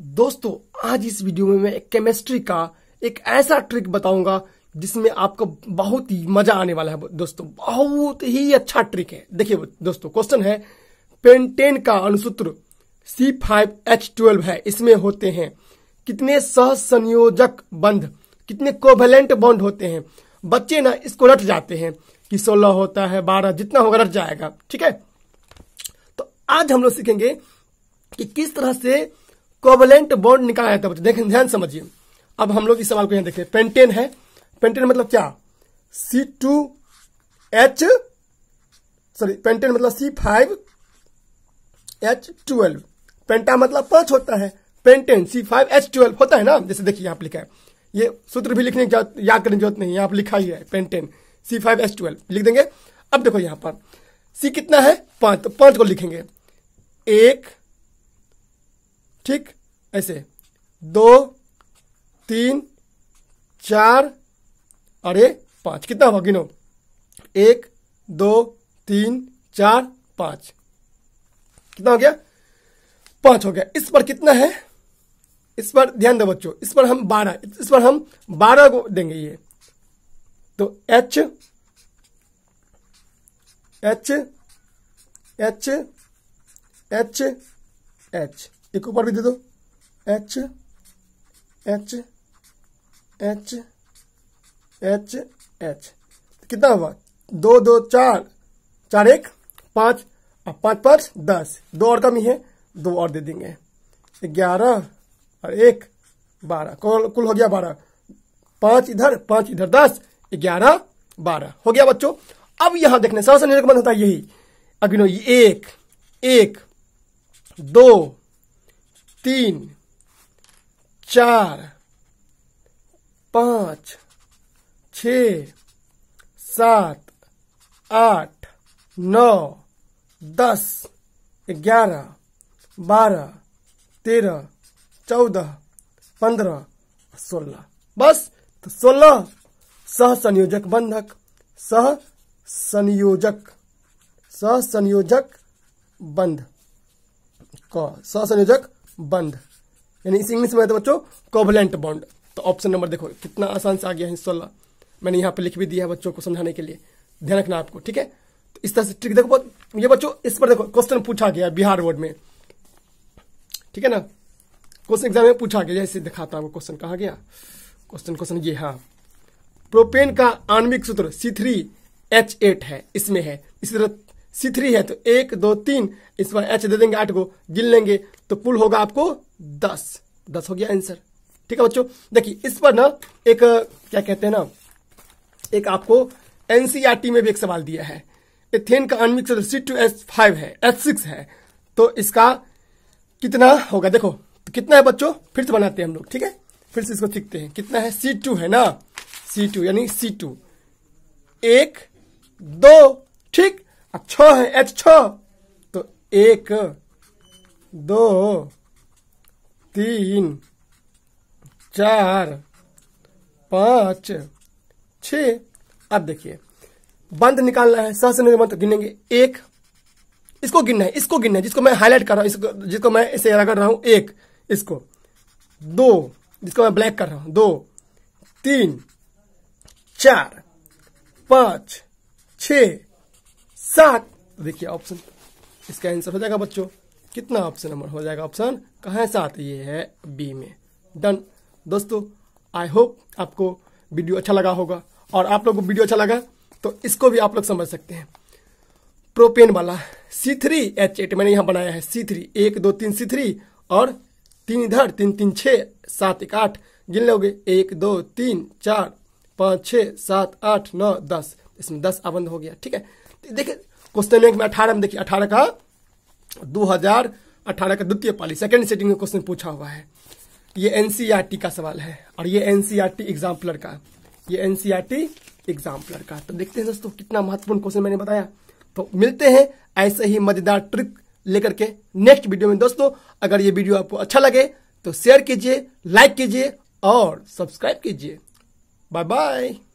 दोस्तों आज इस वीडियो में मैं केमिस्ट्री का एक ऐसा ट्रिक बताऊंगा जिसमें आपको बहुत ही मजा आने वाला है दोस्तों बहुत ही अच्छा ट्रिक है देखिए दोस्तों क्वेश्चन है पेंटेन का अनुसूत्र सी फाइव एच ट्वेल्व है इसमें होते हैं कितने सह संयोजक बंध कितने कोवेलेंट बॉन्ड होते हैं बच्चे ना इसको रट जाते हैं कि सोलह होता है बारह जितना होगा रट जाएगा ठीक है तो आज हम लोग सीखेंगे कि किस तरह से कोवलेंट बॉन्ड निकाला जाता है देखें ध्यान समझिए अब हम लोग इस सवाल को यहां देखें पेंटेन है पेंटेन मतलब क्या C two H sorry pentane मतलब C five H twelve penta मतलब पांच होता है pentane C five H twelve होता है ना जैसे देखिए यहां पर लिखा है ये सूत्र भी लिखने की याद करने की जरूरत नहीं यहां पर लिखा ही है pentane C five H twelve लिख देंगे अब देखो यहां पर सी कितना है पांच तो पांच को लिखेंगे एक ठीक ऐसे दो तीन चार अरे पांच कितना हुआ गिनो एक दो तीन चार पांच कितना हो गया पांच हो गया इस पर कितना है इस पर ध्यान दो बच्चों इस पर हम बारह इस पर हम बारह को देंगे ये तो H H H H H एक ऊपर भी दे दो H H H H H कितना हुआ दो दो चार चार एक पांच और पांच पांच दस दो और कमी है दो और दे देंगे ग्यारह और एक बारह कुल कुल हो गया बारह पांच इधर पांच इधर दस ग्यारह बारह हो गया बच्चों अब यहां देखने सबसे निरकमन होता है यही अग्नो एक एक दो तीन चार पाँच छ सात आठ नौ दस ग्यारह बारह तेरह चौदह पंद्रह सोलह बस तो सोलह सह संयोजक बंधक सह संयोजक सह संयोजक बंध क सह संयोजक बंध यानी इस इंग्लिश में तो बच्चों कोवलेंट बॉन्ड तो ऑप्शन नंबर देखो कितना आसान से आ गया है सोलह मैंने यहाँ पे लिख भी दिया है बच्चों को समझाने के लिए ध्यान रखना आपको ठीक है तो इस तरह से ट्रिक देखो ये बच्चों इस पर देखो क्वेश्चन पूछा गया बिहार बोर्ड में ठीक है ना क्वेश्चन एग्जाम में पूछा गया इसे दिखाता हूँ क्वेश्चन कहा गया क्वेश्चन क्वेश्चन ये हाँ प्रोपेन का आणविक सूत्र सी थ्री एच एट है इसमें है इसी तरह सी थ्री है तो एक दो तीन इस पर एच दे देंगे आठ को गिन लेंगे तो पुल होगा आपको दस दस हो गया आंसर ठीक है बच्चों देखिए इस पर ना एक क्या कहते हैं ना एक आपको एनसीईआरटी e में भी एक सवाल दिया है एथेन का अनमिक्स सी टू एस फाइव है एच सिक्स है तो इसका कितना होगा देखो तो कितना है बच्चों फिर से बनाते हैं हम लोग ठीक है फिर से इसको सीखते हैं कितना है सी टू है ना सी टू यानी सी टू एक दो ठीक छ है एच छ तो एक दो तीन चार पांच छ अब देखिए बंद निकालना है सहस से बंद गिनेंगे एक इसको गिनना है इसको गिनना है जिसको मैं हाईलाइट कर रहा हूँ इसको जिसको मैं इसे कर रहा हूं एक इसको दो जिसको मैं ब्लैक कर रहा हूं दो तीन चार पांच छ सात देखिए ऑप्शन इसका आंसर हो जाएगा बच्चों कितना ऑप्शन नंबर हो जाएगा ऑप्शन कहा साथ ये है बी में डन दोस्तों आई होप आपको वीडियो अच्छा लगा होगा और आप लोग को वीडियो अच्छा लगा तो इसको भी आप लोग समझ सकते हैं प्रोपेन वाला सी थ्री एच एट मैंने यहां बनाया है सी थ्री एक दो तीन सी थ्री और तीन इधर तीन तीन छ सात एक आठ गिन लोगे एक दो तीन चार पांच छ सात आठ नौ दस इसमें दस आबंद हो गया ठीक है तो देखिए क्वेश्चन में अठारह में देखिए अठारह का 2018 का द्वितीय पाली सेकंड सेटिंग में क्वेश्चन पूछा हुआ है ये एनसीईआरटी e का सवाल है और ये एनसीईआरटी एग्जाम्पलर e का ये एनसीईआरटी एग्जाम्पलर e का तो देखते हैं दोस्तों कितना महत्वपूर्ण क्वेश्चन मैंने बताया तो मिलते हैं ऐसे ही मजेदार ट्रिक लेकर के नेक्स्ट वीडियो में दोस्तों अगर ये वीडियो आपको अच्छा लगे तो शेयर कीजिए लाइक कीजिए और सब्सक्राइब कीजिए बाय बाय